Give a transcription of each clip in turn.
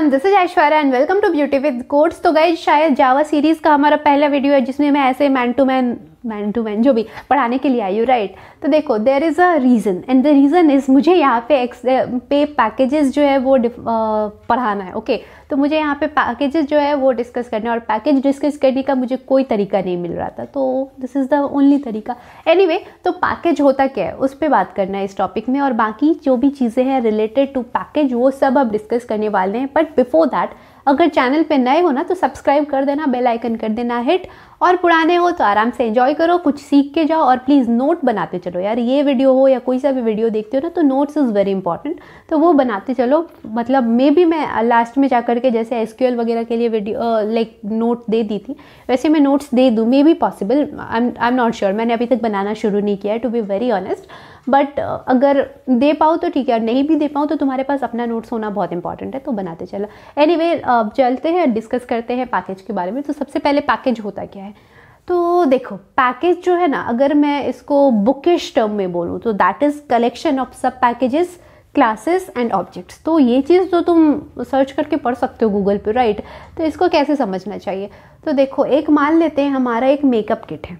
Everyone this is Aishwarya and welcome to beauty with codes तो गई शायद जावा सीरीज़ का हमारा पहला वीडियो है जिसमें मैं ऐसे man to man man to man जो भी पढ़ाने के लिए आई यू राइट तो देखो there is a reason and the reason is मुझे यहाँ पे एक्स eh, पे पैकेजेस जो है वो eh, पढ़ाना है ओके okay? तो मुझे यहाँ पे पैकेजेस जो है वो डिस्कस करने और पैकेज डिस्कस करने का मुझे कोई तरीका नहीं मिल रहा था तो दिस इज़ द ओनली तरीका एनी anyway, तो पैकेज होता क्या है उस पर बात करना है इस टॉपिक में और बाकी जो भी चीज़ें हैं रिलेटेड टू पैकेज वो सब अब डिस्कस करने वाले हैं बट बिफोर दैट अगर चैनल पे नए हो ना तो सब्सक्राइब कर देना बेल आइकन कर देना हिट और पुराने हो तो आराम से एंजॉय करो कुछ सीख के जाओ और प्लीज़ नोट बनाते चलो यार ये वीडियो हो या कोई सा भी वीडियो देखते हो ना तो नोट्स इज़ वेरी इंपॉर्टेंट तो वो बनाते चलो मतलब मे भी मैं लास्ट में जा करके जैसे एस वगैरह के लिए वीडियो लाइक नोट दे दी थी वैसे मैं नोट्स दे दूँ may be possible I am I am not sure मैंने अभी तक बनाना शुरू नहीं किया है to be very honest but अगर दे पाओ तो ठीक है और नहीं भी दे पाओ तो तुम्हारे पास अपना नोट्स होना बहुत इंपॉर्टेंट है तो बनाते चलो एनी anyway, चलते हैं डिस्कस करते हैं पैकेज के बारे में तो सबसे पहले पैकेज होता क्या है तो देखो पैकेज जो है ना अगर मैं इसको बुकिश टर्म में बोलूँ तो that is collection of sub packages classes and objects तो ये चीज़ तो तुम सर्च करके पढ़ सकते हो गूगल पे राइट तो इसको कैसे समझना चाहिए तो देखो एक मान लेते हैं हमारा एक मेकअप किट है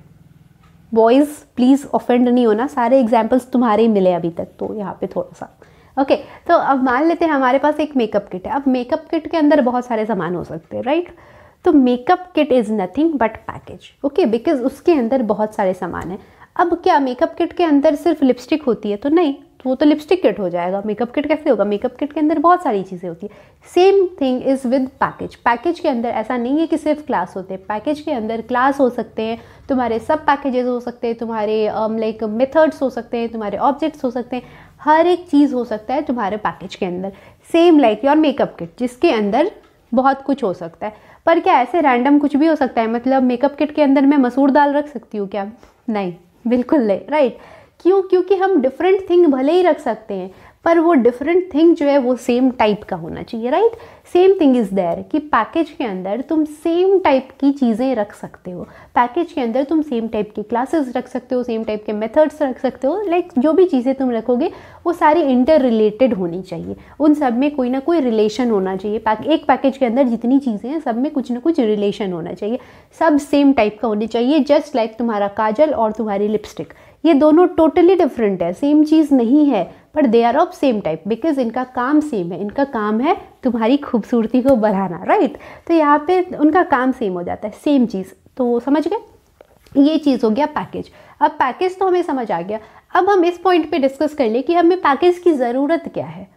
बॉयज़ प्लीज़ ऑफेंड नहीं होना सारे एग्जाम्पल्स तुम्हारे ही मिले अभी तक तो यहाँ पे थोड़ा सा ओके okay, तो अब मान लेते हैं हमारे पास एक मेकअप किट है अब मेकअप किट के अंदर बहुत सारे सामान हो सकते हैं राइट right? तो makeup kit is nothing but package okay because उसके अंदर बहुत सारे सामान हैं अब क्या मेकअप किट के अंदर सिर्फ लिपस्टिक होती है तो नहीं तो वो तो लिपस्टिक किट हो जाएगा मेकअप किट कैसे होगा मेकअप किट के अंदर बहुत सारी चीज़ें होती है same thing is with package package के अंदर ऐसा नहीं है कि सिर्फ क्लास होते हैं पैकेज के अंदर क्लास हो सकते हैं तुम्हारे सब पैकेजेस हो सकते हैं तुम्हारे लाइक um, मेथड्स हो सकते हैं तुम्हारे ऑब्जेक्ट्स हो सकते हैं हर एक चीज़ हो सकता है तुम्हारे पैकेज के अंदर same like your makeup kit जिसके अंदर बहुत कुछ हो सकता है पर क्या ऐसे रैंडम कुछ भी हो सकता है मतलब मेकअप किट के अंदर मैं मसूर दाल रख सकती हूँ क्या नहीं बिल्कुल नहीं राइट क्यों क्योंकि हम डिफरेंट थिंग भले ही रख सकते हैं पर वो डिफरेंट थिंग जो है वो सेम टाइप का होना चाहिए right same thing is there कि पैकेज के अंदर तुम सेम टाइप की चीज़ें रख सकते हो पैकेज के अंदर तुम सेम टाइप की क्लासेस रख सकते हो सेम टाइप के मेथड्स रख सकते हो लाइक like, जो भी चीज़ें तुम रखोगे वो सारी इंटर रिलेटेड होनी चाहिए उन सब में कोई ना कोई रिलेशन होना चाहिए पैक, एक पैकेज के अंदर जितनी चीज़ें हैं सब में कुछ ना कुछ रिलेशन होना चाहिए सब सेम टाइप का होने चाहिए जस्ट लाइक like तुम्हारा काजल और तुम्हारी लिपस्टिक ये दोनों टोटली डिफरेंट है सेम चीज़ नहीं है पर they are of same type because इनका काम सेम है इनका काम है तुम्हारी खूबसूरती को बढ़ाना राइट तो यहाँ पे उनका काम सेम हो जाता है सेम चीज़ तो समझ गए ये चीज़ हो गया पैकेज अब पैकेज तो हमें समझ आ गया अब हम इस पॉइंट पे डिस्कस कर लें कि हमें पैकेज की ज़रूरत क्या है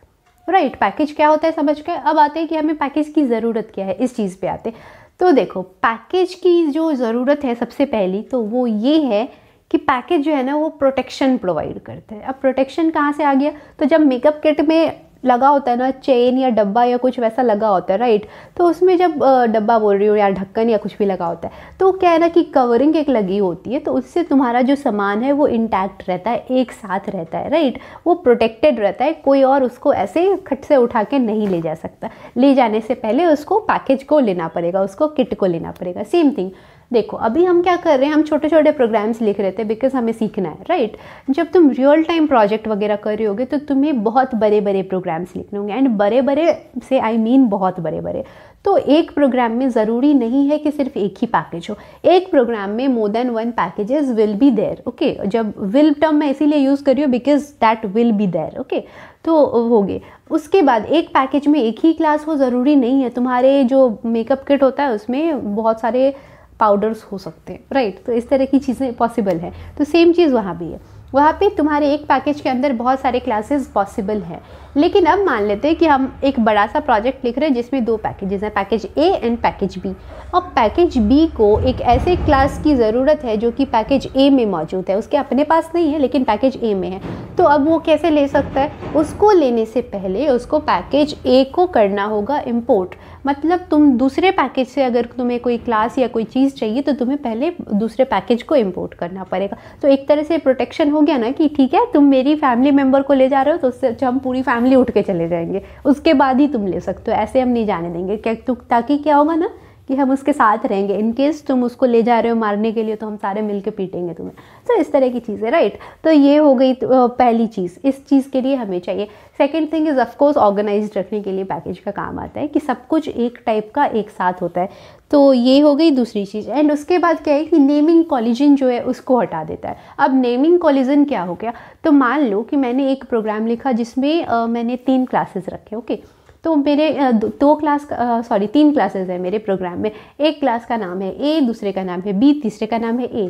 राइट right, पैकेज क्या होता है समझ के अब आते हैं कि हमें पैकेज की ज़रूरत क्या है इस चीज़ पे आते तो देखो पैकेज की जो ज़रूरत है सबसे पहली तो वो ये है कि पैकेज जो है ना वो प्रोटेक्शन प्रोवाइड करते हैं अब प्रोटेक्शन कहाँ से आ गया तो जब मेकअप किट में लगा होता है ना चेन या डब्बा या कुछ वैसा लगा होता है राइट तो उसमें जब डब्बा बोल रही हो या ढक्कन या कुछ भी लगा होता है तो क्या है ना कि कवरिंग एक लगी होती है तो उससे तुम्हारा जो सामान है वो इंटैक्ट रहता है एक साथ रहता है राइट वो प्रोटेक्टेड रहता है कोई और उसको ऐसे खट से उठा के नहीं ले जा सकता ले जाने से पहले उसको पैकेज को लेना पड़ेगा उसको किट को लेना पड़ेगा सेम थिंग देखो अभी हम क्या कर रहे हैं हम छोटे छोटे प्रोग्राम्स लिख रहे थे बिकॉज हमें सीखना है राइट जब तुम रियल टाइम प्रोजेक्ट वगैरह कर रहे होगे तो तुम्हें बहुत बड़े बड़े प्रोग्राम्स लिखने होंगे एंड बड़े बड़े से आई I मीन mean बहुत बड़े बड़े तो एक प्रोग्राम में ज़रूरी नहीं है कि सिर्फ एक ही पैकेज हो एक प्रोग्राम में more than one packages will be there okay जब विल टर्म मैं इसीलिए यूज़ कर रही हूँ because that will be there okay तो हो गए उसके बाद एक पैकेज में एक ही क्लास हो ज़रूरी नहीं है तुम्हारे जो मेकअप किट होता है उसमें बहुत सारे पाउडर्स हो सकते हैं राइट तो इस तरह की चीज़ें पॉसिबल है तो सेम चीज़ वहाँ भी है वहाँ पे तुम्हारे एक पैकेज के अंदर बहुत सारे क्लासेस पॉसिबल हैं लेकिन अब मान लेते हैं कि हम एक बड़ा सा प्रोजेक्ट लिख रहे हैं जिसमें दो पैकेजेस हैं package A and package B अब पैकेज बी को एक ऐसे क्लास की ज़रूरत है जो कि पैकेज ए में मौजूद है उसके अपने पास नहीं है लेकिन पैकेज ए में है तो अब वो कैसे ले सकता है उसको लेने से पहले उसको पैकेज ए को करना होगा इम्पोर्ट मतलब तुम दूसरे पैकेज से अगर तुम्हें कोई क्लास या कोई चीज़ चाहिए तो तुम्हें पहले दूसरे पैकेज को इम्पोर्ट करना पड़ेगा तो एक तरह से प्रोटेक्शन हो गया ना कि ठीक है तुम मेरी फैमिली मेम्बर को ले जा रहे हो तो उससे अच्छा हम पूरी फैमिली उठ के चले जाएंगे उसके बाद ही तुम ले सकते हो ऐसे हम नहीं जाने देंगे क्या ताकि क्या होगा ना कि हम उसके साथ रहेंगे इन केस तुम उसको ले जा रहे हो मारने के लिए तो हम सारे मिल के पीटेंगे तुम्हें सो so, इस तरह की चीज़ें राइट तो ये हो गई पहली चीज़ इस चीज़ के लिए हमें चाहिए second thing is of course organize रखने के लिए पैकेज का काम आता है कि सब कुछ एक टाइप का एक साथ होता है तो ये हो गई दूसरी चीज़ एंड उसके बाद क्या है कि नेमिंग कॉलिजन जो है उसको हटा देता है अब नेमिंग कॉलिजन क्या हो गया तो मान लो कि मैंने एक प्रोग्राम लिखा जिसमें मैंने तीन क्लासेस रखे ओके okay? तो मेरे दो, क्लास सॉरी तीन क्लासेस हैं मेरे प्रोग्राम में एक क्लास का नाम है ए दूसरे का नाम है बी तीसरे का नाम है ए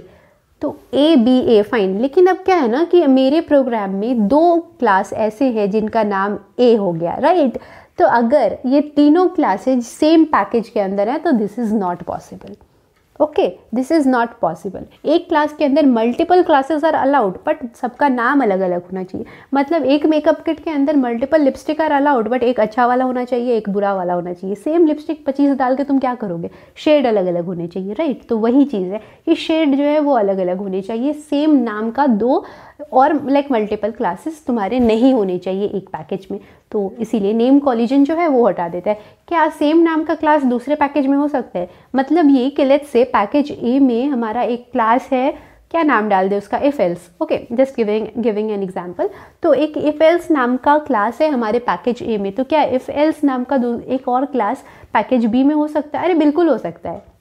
तो ए बी ए फाइन लेकिन अब क्या है ना कि मेरे प्रोग्राम में दो क्लास ऐसे हैं जिनका नाम ए हो गया राइट तो अगर ये तीनों क्लासेज सेम पैकेज के अंदर है तो this is not possible okay this is not possible एक क्लास के अंदर multiple classes are allowed but सबका नाम अलग अलग होना चाहिए मतलब एक मेकअप किट के अंदर multiple lipstick are allowed but एक अच्छा वाला होना चाहिए एक बुरा वाला होना चाहिए सेम लिपस्टिक पच्चीस डाल के तुम क्या करोगे शेड अलग अलग होने चाहिए राइट right? तो वही चीज़ है कि शेड जो है वो अलग अलग होने चाहिए सेम नाम का दो और लाइक मल्टीपल क्लासेस तुम्हारे नहीं होने चाहिए एक पैकेज में तो इसीलिए नेम कॉलिजन जो है वो हटा देता है क्या सेम नाम का क्लास दूसरे पैकेज में हो सकता है मतलब ये कि लेट्स से पैकेज ए में हमारा एक क्लास है क्या नाम डाल दे उसका if else okay just giving giving an example तो एक इफ एल्स नाम का क्लास है हमारे पैकेज ए में तो क्या इफ एल्स नाम का एक और क्लास पैकेज बी में हो सकता है अरे बिल्कुल हो सकता है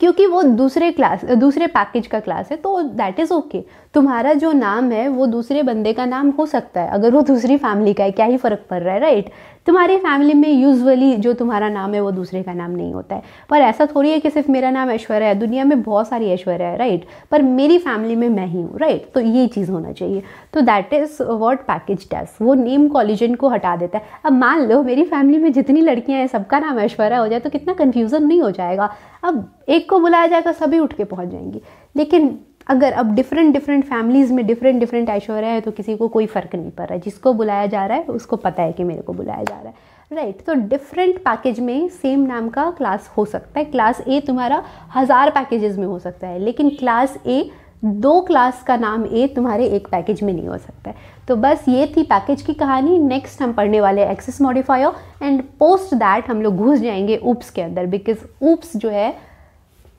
क्योंकि वो दूसरे क्लास दूसरे पैकेज का क्लास है तो दैट इज़ ओके तुम्हारा जो नाम है वो दूसरे बंदे का नाम हो सकता है अगर वो दूसरी फैमिली का है क्या ही फ़र्क पड़ रहा है राइट तुम्हारी फैमिली में यूजुअली जो तुम्हारा नाम है वो दूसरे का नाम नहीं होता है पर ऐसा थोड़ी है कि सिर्फ मेरा नाम ऐश्वर्या है दुनिया में बहुत सारी ऐश्वर्या है राइट पर मेरी फैमिली में मैं ही हूँ राइट तो ये चीज़ होना चाहिए तो दैट इज़ वॉट पैकेज डेस्क वो नेम कॉलिजन को हटा देता है अब मान लो मेरी फैमिली में जितनी लड़कियाँ हैं सबका नाम ऐश्वर्या हो जाए तो कितना कन्फ्यूज़न नहीं हो जाएगा अब एक को बुलाया जाएगा सभी उठ के पहुँच जाएंगी लेकिन अगर अब डिफरेंट डिफरेंट फैमिलीज़ में डिफरेंट डिफरेंट ऐश्वर्या है तो किसी को कोई फ़र्क नहीं पड़ रहा है जिसको बुलाया जा रहा है उसको पता है कि मेरे को बुलाया जा रहा है राइट तो डिफरेंट पैकेज में सेम नाम का क्लास हो सकता है क्लास ए तुम्हारा हज़ार पैकेजेस में हो सकता है लेकिन क्लास ए दो क्लास का नाम ए तुम्हारे एक पैकेज में नहीं हो सकता है तो बस ये थी पैकेज की कहानी नेक्स्ट हम पढ़ने वाले access modifier and post that हम लोग घुस जाएंगे ऊप्स के अंदर बिकॉज ऊप्स जो है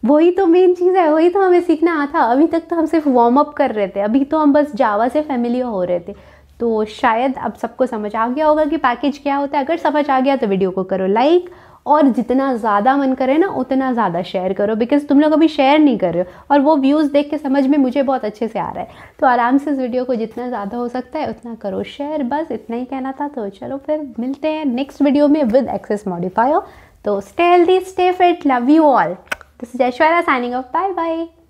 वही तो मेन चीज़ है वही तो हमें सीखना आता अभी तक तो हम सिर्फ वार्म अप कर रहे थे अभी तो हम बस जावा से फैमिली हो रहे थे तो शायद अब सबको समझ आ गया होगा कि पैकेज क्या होता है अगर समझ आ गया तो वीडियो को करो लाइक और जितना ज़्यादा मन करे ना उतना ज़्यादा शेयर करो बिकॉज तुम लोग अभी शेयर नहीं कर रहे हो और वो व्यूज़ देख के समझ में मुझे बहुत अच्छे से आ रहा है तो आराम से इस वीडियो को जितना ज़्यादा हो सकता है उतना करो शेयर बस इतना ही कहना था तो चलो फिर मिलते हैं नेक्स्ट वीडियो में विद एक्सेस मॉडिफायर तो stay healthy stay fit love you all This is Aishwarya signing off. Bye bye.